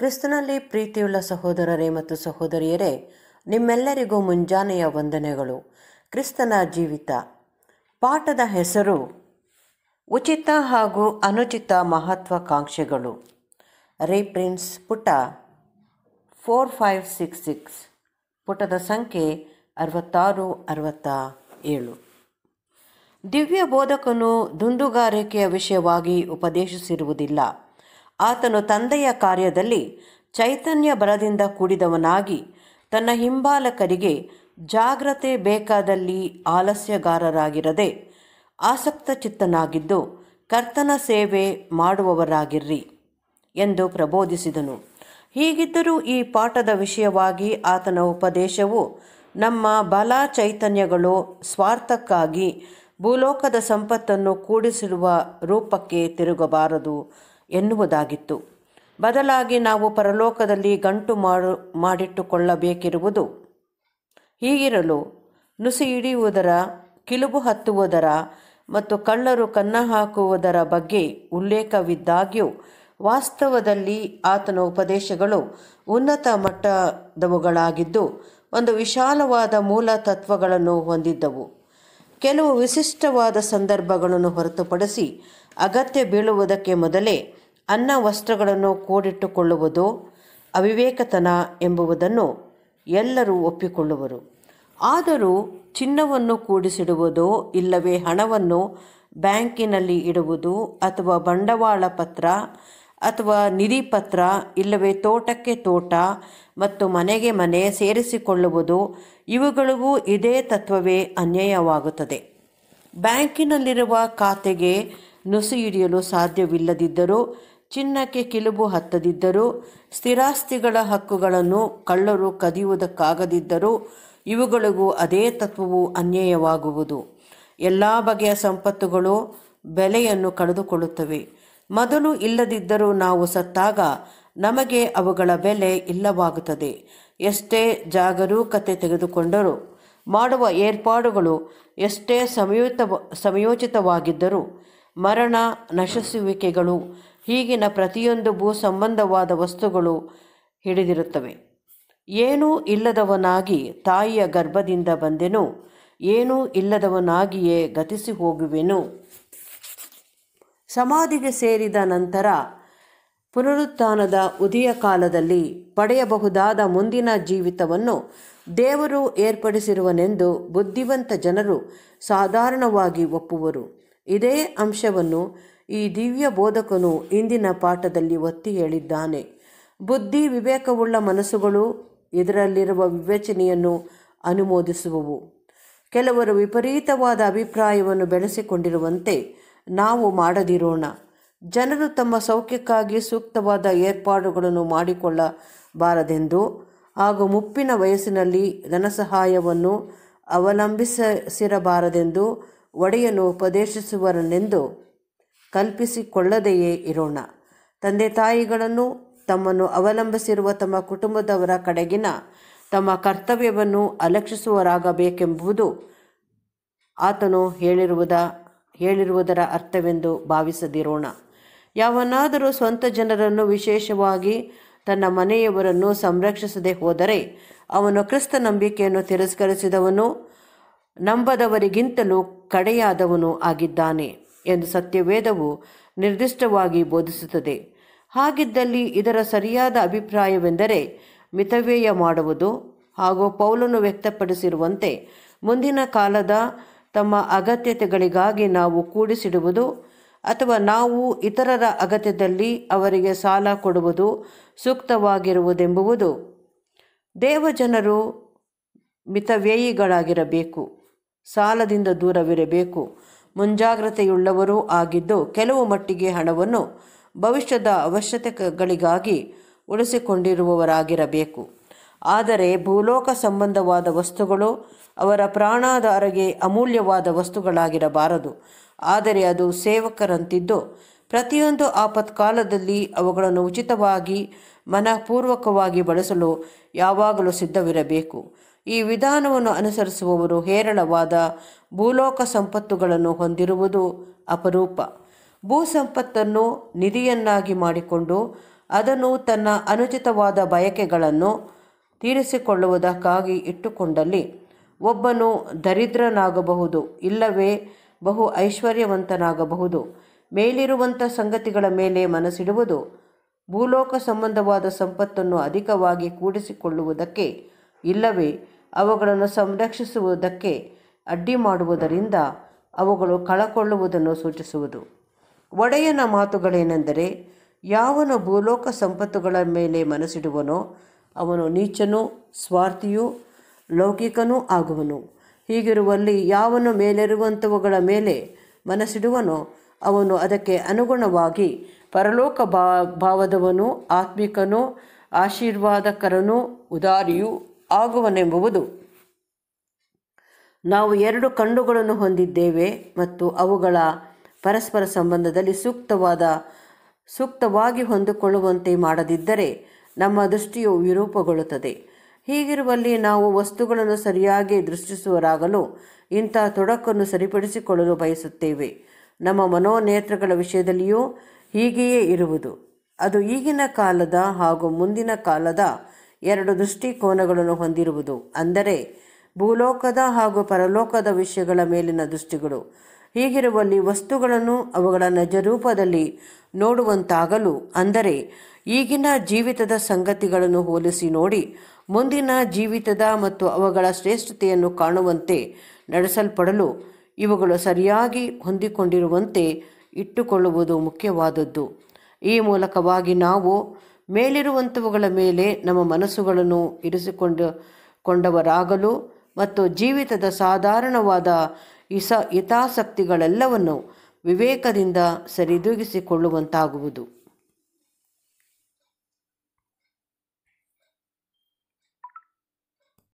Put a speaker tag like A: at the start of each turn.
A: ಕ್ರಿಸ್ತನಲ್ಲಿ ಪ್ರೀತಿಯುಳ್ಳ ಸಹೋದರರೇ ಮತ್ತು ಸಹೋದರಿಯರೇ ನಿಮ್ಮೆಲ್ಲರಿಗೂ ಮುಂಜಾನೆಯ ವಂದನೆಗಳು ಕ್ರಿಸ್ತನ ಜೀವಿತ ಪಾಠದ ಹೆಸರು ಉಚಿತ ಹಾಗೂ ಅನುಚಿತ ಮಹತ್ವಾಕಾಂಕ್ಷೆಗಳು ರೀಪ್ರಿನ್ಸ್ ಪುಟ ಫೋರ್ ಫೈವ್ ಸಿಕ್ಸ್ ಸಿಕ್ಸ್ ಪುಟದ ಸಂಖ್ಯೆ ಅರವತ್ತಾರು ಅರವತ್ತ ಏಳು ದಿವ್ಯ ಬೋಧಕನು ದುಂದುಗಾರಿಕೆಯ ವಿಷಯವಾಗಿ ಉಪದೇಶಿಸಿರುವುದಿಲ್ಲ ಆತನು ತಂದೆಯ ಕಾರ್ಯದಲ್ಲಿ ಚೈತನ್ಯ ಬಲದಿಂದ ಕೂಡಿದವನಾಗಿ ತನ್ನ ಹಿಂಬಾಲಕರಿಗೆ ಜಾಗ್ರತೆ ಬೇಕಾದಲ್ಲಿ ಆಲಸ್ಯಗಾರರಾಗಿರದೆ ಆಸಕ್ತ ಚಿತ್ತನಾಗಿದ್ದು ಕರ್ತನ ಸೇವೆ ಮಾಡುವವರಾಗಿರ್ರಿ ಎಂದು ಪ್ರಬೋಧಿಸಿದನು ಹೀಗಿದ್ದರೂ ಈ ಪಾಠದ ವಿಷಯವಾಗಿ ಆತನ ಉಪದೇಶವು ನಮ್ಮ ಬಲ ಚೈತನ್ಯಗಳು ಸ್ವಾರ್ಥಕ್ಕಾಗಿ ಭೂಲೋಕದ ಸಂಪತ್ತನ್ನು ಕೂಡಿಸಿರುವ ರೂಪಕ್ಕೆ ತಿರುಗಬಾರದು ಎನ್ನುವುದಾಗಿತ್ತು ಬದಲಾಗಿ ನಾವು ಪರಲೋಕದಲ್ಲಿ ಗಂಟು ಮಾಡು ಮಾಡಿಟ್ಟುಕೊಳ್ಳಬೇಕಿರುವುದು ಹೀಗಿರಲು ನುಸಿ ಹಿಡಿಯುವುದರ ಕಿಲುಬು ಹತ್ತುವುದರ ಮತ್ತು ಕಳ್ಳರು ಕನ್ನ ಹಾಕುವುದರ ಬಗ್ಗೆ ಉಲ್ಲೇಖವಿದ್ದಾಗ್ಯೂ ವಾಸ್ತವದಲ್ಲಿ ಆತನ ಉಪದೇಶಗಳು ಉನ್ನತ ಮಟ್ಟದವುಗಳಾಗಿದ್ದು ಒಂದು ವಿಶಾಲವಾದ ಮೂಲ ತತ್ವಗಳನ್ನು ಹೊಂದಿದ್ದವು ಕೆಲವು ವಿಶಿಷ್ಟವಾದ ಸಂದರ್ಭಗಳನ್ನು ಹೊರತುಪಡಿಸಿ ಅಗತ್ಯ ಬೀಳುವುದಕ್ಕೆ ಮೊದಲೇ ಅನ್ನ ವಸ್ತ್ರಗಳನ್ನು ಕೂಡಿಟ್ಟುಕೊಳ್ಳುವುದು ಅವಿವೇಕತನ ಎಂಬುವುದನ್ನು ಎಲ್ಲರೂ ಒಪ್ಪಿಕೊಳ್ಳುವರು ಆದರೂ ಚಿನ್ನವನ್ನು ಕೂಡಿಸಿಡುವುದು ಇಲ್ಲವೇ ಹಣವನ್ನು ಬ್ಯಾಂಕಿನಲ್ಲಿ ಇಡುವುದು ಅಥವಾ ಬಂಡವಾಳ ಪತ್ರ ಅಥವಾ ನಿಧಿ ಪತ್ರ ಇಲ್ಲವೇ ತೋಟಕ್ಕೆ ತೋಟ ಮತ್ತು ಮನೆಗೆ ಮನೆ ಸೇರಿಸಿಕೊಳ್ಳುವುದು ಇವುಗಳಿಗೂ ಇದೇ ತತ್ವವೇ ಅನ್ಯಾಯವಾಗುತ್ತದೆ ಬ್ಯಾಂಕಿನಲ್ಲಿರುವ ಖಾತೆಗೆ ಹಿಡಿಯಲು ಸಾಧ್ಯವಿಲ್ಲದಿದ್ದರೂ ಚಿನ್ನಕ್ಕೆ ಕಿಲುಬು ಹತ್ತದಿದ್ದರೂ ಸ್ಥಿರಾಸ್ತಿಗಳ ಹಕ್ಕುಗಳನ್ನು ಕಳ್ಳರು ಕದಿಯುವುದಕ್ಕಾಗದಿದ್ದರೂ ಇವುಗಳಿಗೂ ಅದೇ ತತ್ವವು ಅನ್ಯಾಯವಾಗುವುದು ಎಲ್ಲ ಬಗೆಯ ಸಂಪತ್ತುಗಳು ಬೆಲೆಯನ್ನು ಕಳೆದುಕೊಳ್ಳುತ್ತವೆ ಮೊದಲು ಇಲ್ಲದಿದ್ದರೂ ನಾವು ಸತ್ತಾಗ ನಮಗೆ ಅವುಗಳ ಬೆಲೆ ಇಲ್ಲವಾಗುತ್ತದೆ ಎಷ್ಟೇ ಜಾಗರೂಕತೆ ತೆಗೆದುಕೊಂಡರೂ ಮಾಡುವ ಏರ್ಪಾಡುಗಳು ಎಷ್ಟೇ ಸಮಯೋತ ಸಮಯೋಚಿತವಾಗಿದ್ದರೂ ಮರಣ ನಶಿಸುವಿಕೆಗಳು ಹೀಗಿನ ಪ್ರತಿಯೊಂದು ಭೂ ಸಂಬಂಧವಾದ ವಸ್ತುಗಳು ಹಿಡಿದಿರುತ್ತವೆ ಏನೂ ಇಲ್ಲದವನಾಗಿ ತಾಯಿಯ ಗರ್ಭದಿಂದ ಬಂದೆನು ಏನೂ ಇಲ್ಲದವನಾಗಿಯೇ ಗತಿಸಿ ಹೋಗುವೆನು ಸಮಾಧಿಗೆ ಸೇರಿದ ನಂತರ ಪುನರುತ್ಥಾನದ ಉದಯ ಕಾಲದಲ್ಲಿ ಪಡೆಯಬಹುದಾದ ಮುಂದಿನ ಜೀವಿತವನ್ನು ದೇವರು ಏರ್ಪಡಿಸಿರುವನೆಂದು ಬುದ್ಧಿವಂತ ಜನರು ಸಾಧಾರಣವಾಗಿ ಒಪ್ಪುವರು ಇದೇ ಅಂಶವನ್ನು ಈ ದಿವ್ಯ ಬೋಧಕನು ಇಂದಿನ ಪಾಠದಲ್ಲಿ ಒತ್ತಿ ಹೇಳಿದ್ದಾನೆ ಬುದ್ಧಿ ವಿವೇಕವುಳ್ಳ ಮನಸ್ಸುಗಳು ಇದರಲ್ಲಿರುವ ವಿವೇಚನೆಯನ್ನು ಅನುಮೋದಿಸುವವು ಕೆಲವರು ವಿಪರೀತವಾದ ಅಭಿಪ್ರಾಯವನ್ನು ಬೆಳೆಸಿಕೊಂಡಿರುವಂತೆ ನಾವು ಮಾಡದಿರೋಣ ಜನರು ತಮ್ಮ ಸೌಖ್ಯಕ್ಕಾಗಿ ಸೂಕ್ತವಾದ ಏರ್ಪಾಡುಗಳನ್ನು ಮಾಡಿಕೊಳ್ಳಬಾರದೆಂದು ಹಾಗೂ ಮುಪ್ಪಿನ ವಯಸ್ಸಿನಲ್ಲಿ ಧನಸಹಾಯವನ್ನು ಅವಲಂಬಿಸಿರಬಾರದೆಂದು ಒಡೆಯನು ಉಪದೇಶಿಸುವರನೆಂದು ಕಲ್ಪಿಸಿಕೊಳ್ಳದೆಯೇ ಇರೋಣ ತಂದೆ ತಾಯಿಗಳನ್ನು ತಮ್ಮನ್ನು ಅವಲಂಬಿಸಿರುವ ತಮ್ಮ ಕುಟುಂಬದವರ ಕಡೆಗಿನ ತಮ್ಮ ಕರ್ತವ್ಯವನ್ನು ಅಲಕ್ಷಿಸುವರಾಗಬೇಕೆಂಬುದು ಆತನು ಹೇಳಿರುವುದ ಹೇಳಿರುವುದರ ಅರ್ಥವೆಂದು ಭಾವಿಸದಿರೋಣ ಯಾವನಾದರೂ ಸ್ವಂತ ಜನರನ್ನು ವಿಶೇಷವಾಗಿ ತನ್ನ ಮನೆಯವರನ್ನು ಸಂರಕ್ಷಿಸದೆ ಹೋದರೆ ಅವನು ಕ್ರಿಸ್ತ ನಂಬಿಕೆಯನ್ನು ತಿರಸ್ಕರಿಸಿದವನು ನಂಬದವರಿಗಿಂತಲೂ ಕಡೆಯಾದವನು ಆಗಿದ್ದಾನೆ ಎಂದು ಸತ್ಯವೇದವು ನಿರ್ದಿಷ್ಟವಾಗಿ ಬೋಧಿಸುತ್ತದೆ ಹಾಗಿದ್ದಲ್ಲಿ ಇದರ ಸರಿಯಾದ ಅಭಿಪ್ರಾಯವೆಂದರೆ ಮಿತವ್ಯಯ ಮಾಡುವುದು ಹಾಗೂ ಪೌಲನ್ನು ವ್ಯಕ್ತಪಡಿಸಿರುವಂತೆ ಮುಂದಿನ ಕಾಲದ ತಮ್ಮ ಅಗತ್ಯತೆಗಳಿಗಾಗಿ ನಾವು ಕೂಡಿಸಿಡುವುದು ಅಥವಾ ನಾವು ಇತರರ ಅಗತ್ಯದಲ್ಲಿ ಅವರಿಗೆ ಸಾಲ ಕೊಡುವುದು ಸೂಕ್ತವಾಗಿರುವುದೆಂಬುವುದು ದೇವಜನರು ಮಿತವ್ಯಯಿಗಳಾಗಿರಬೇಕು ಸಾಲದಿಂದ ದೂರವಿರಬೇಕು ಮುಂಜಾಗ್ರತೆಯುಳ್ಳವರೂ ಆಗಿದ್ದು ಕೆಲವು ಮಟ್ಟಿಗೆ ಹಣವನ್ನು ಭವಿಷ್ಯದ ಅವಶ್ಯಕತೆಗಳಿಗಾಗಿ ಉಳಿಸಿಕೊಂಡಿರುವವರಾಗಿರಬೇಕು ಆದರೆ ಭೂಲೋಕ ಸಂಬಂಧವಾದ ವಸ್ತುಗಳು ಅವರ ಪ್ರಾಣಾಧಾರಗೆ ಅಮೂಲ್ಯವಾದ ವಸ್ತುಗಳಾಗಿರಬಾರದು ಆದರೆ ಅದು ಸೇವಕರಂತಿದ್ದು ಪ್ರತಿಯೊಂದು ಆಪತ್ಕಾಲದಲ್ಲಿ ಅವುಗಳನ್ನು ಉಚಿತವಾಗಿ ಮನಃಪೂರ್ವಕವಾಗಿ ಬಳಸಲು ಯಾವಾಗಲೂ ಸಿದ್ಧವಿರಬೇಕು ಈ ವಿಧಾನವನ್ನು ಅನುಸರಿಸುವವರು ಹೇರಳವಾದ ಭೂಲೋಕ ಸಂಪತ್ತುಗಳನ್ನು ಹೊಂದಿರುವುದು ಅಪರೂಪ ಭೂ ಸಂಪತ್ತನ್ನು ನಿಧಿಯನ್ನಾಗಿ ಮಾಡಿಕೊಂಡು ಅದನ್ನು ತನ್ನ ಅನುಚಿತವಾದ ಬಯಕೆಗಳನ್ನು ತೀರಿಸಿಕೊಳ್ಳುವುದಕ್ಕಾಗಿ ಇಟ್ಟುಕೊಂಡಲ್ಲಿ ಒಬ್ಬನು ದರಿದ್ರನಾಗಬಹುದು ಇಲ್ಲವೇ ಬಹು ಐಶ್ವರ್ಯವಂತನಾಗಬಹುದು ಮೇಲಿರುವಂಥ ಸಂಗತಿಗಳ ಮೇಲೆ ಮನಸ್ಸಿಡುವುದು ಭೂಲೋಕ ಸಂಬಂಧವಾದ ಸಂಪತ್ತನ್ನು ಅಧಿಕವಾಗಿ ಕೂಡಿಸಿಕೊಳ್ಳುವುದಕ್ಕೆ ಇಲ್ಲವೇ ಅವುಗಳನ್ನು ಸಂರಕ್ಷಿಸುವುದಕ್ಕೆ ಅಡ್ಡಿ ಮಾಡುವುದರಿಂದ ಅವುಗಳು ಕಳಕೊಳ್ಳುವುದನ್ನು ಸೂಚಿಸುವುದು ಒಡೆಯನ ಮಾತುಗಳೇನೆಂದರೆ ಯಾವನು ಭೂಲೋಕ ಸಂಪತ್ತುಗಳ ಮೇಲೆ ಮನಸ್ಸಿಡುವನೋ ಅವನು ನೀಚನೂ ಸ್ವಾರ್ಥಿಯೂ ಲೌಕಿಕನೂ ಆಗುವನು ಹೀಗಿರುವಲ್ಲಿ ಯಾವನು ಮೇಲಿರುವಂಥವುಗಳ ಮೇಲೆ ಮನಸ್ಸಿಡುವನೋ ಅವನು ಅದಕ್ಕೆ ಅನುಗುಣವಾಗಿ ಪರಲೋಕ ಭಾವದವನು ಆತ್ಮಿಕನೂ ಆಶೀರ್ವಾದಕರನು ಉದಾರಿಯೂ ಆಗುವನೆಂಬುವುದು ನಾವು ಎರಡು ಕಣ್ಣುಗಳನ್ನು ಹೊಂದಿದ್ದೇವೆ ಮತ್ತು ಅವುಗಳ ಪರಸ್ಪರ ಸಂಬಂಧದಲ್ಲಿ ಸೂಕ್ತವಾದ ಸೂಕ್ತವಾಗಿ ಹೊಂದಿಕೊಳ್ಳುವಂತೆ ಮಾಡದಿದ್ದರೆ ನಮ್ಮ ದೃಷ್ಟಿಯು ವಿರೂಪಗೊಳ್ಳುತ್ತದೆ ಹೀಗಿರುವಲ್ಲಿ ನಾವು ವಸ್ತುಗಳನ್ನು ಸರಿಯಾಗಿ ದೃಷ್ಟಿಸುವರಾಗಲು ಇಂತಹ ತೊಡಕನ್ನು ಸರಿಪಡಿಸಿಕೊಳ್ಳಲು ಬಯಸುತ್ತೇವೆ ನಮ್ಮ ಮನೋನೇತ್ರಗಳ ವಿಷಯದಲ್ಲಿಯೂ ಹೀಗೆಯೇ ಇರುವುದು ಅದು ಈಗಿನ ಕಾಲದ ಹಾಗೂ ಮುಂದಿನ ಕಾಲದ ಎರಡು ದೃಷ್ಟಿಕೋನಗಳನ್ನು ಹೊಂದಿರುವುದು ಅಂದರೆ ಭೂಲೋಕದ ಹಾಗೂ ಪರಲೋಕದ ವಿಷಯಗಳ ಮೇಲಿನ ದೃಷ್ಟಿಗಳು ಹೀಗಿರುವಲ್ಲಿ ವಸ್ತುಗಳನ್ನು ಅವುಗಳ ನಜರೂಪದಲ್ಲಿ ನೋಡುವಂತಾಗಲು ಅಂದರೆ ಈಗಿನ ಜೀವಿತದ ಸಂಗತಿಗಳನ್ನು ಹೋಲಿಸಿ ನೋಡಿ ಮುಂದಿನ ಜೀವಿತದ ಮತ್ತು ಅವುಗಳ ಶ್ರೇಷ್ಠತೆಯನ್ನು ಕಾಣುವಂತೆ ನಡೆಸಲ್ಪಡಲು ಇವುಗಳು ಸರಿಯಾಗಿ ಹೊಂದಿಕೊಂಡಿರುವಂತೆ ಇಟ್ಟುಕೊಳ್ಳುವುದು ಮುಖ್ಯವಾದದ್ದು ಈ ಮೂಲಕವಾಗಿ ನಾವು ಮೇಲಿರುವಂಥವುಗಳ ಮೇಲೆ ನಮ್ಮ ಮನಸ್ಸುಗಳನ್ನು ಇರಿಸಿಕೊಂಡು ಕೊಂಡವರಾಗಲು ಮತ್ತು ಜೀವಿತದ ಸಾಧಾರಣವಾದ ಇಸ ಹಿತಾಸಕ್ತಿಗಳೆಲ್ಲವನ್ನು ವಿವೇಕದಿಂದ ಸರಿದೂಗಿಸಿಕೊಳ್ಳುವಂತಾಗುವುದು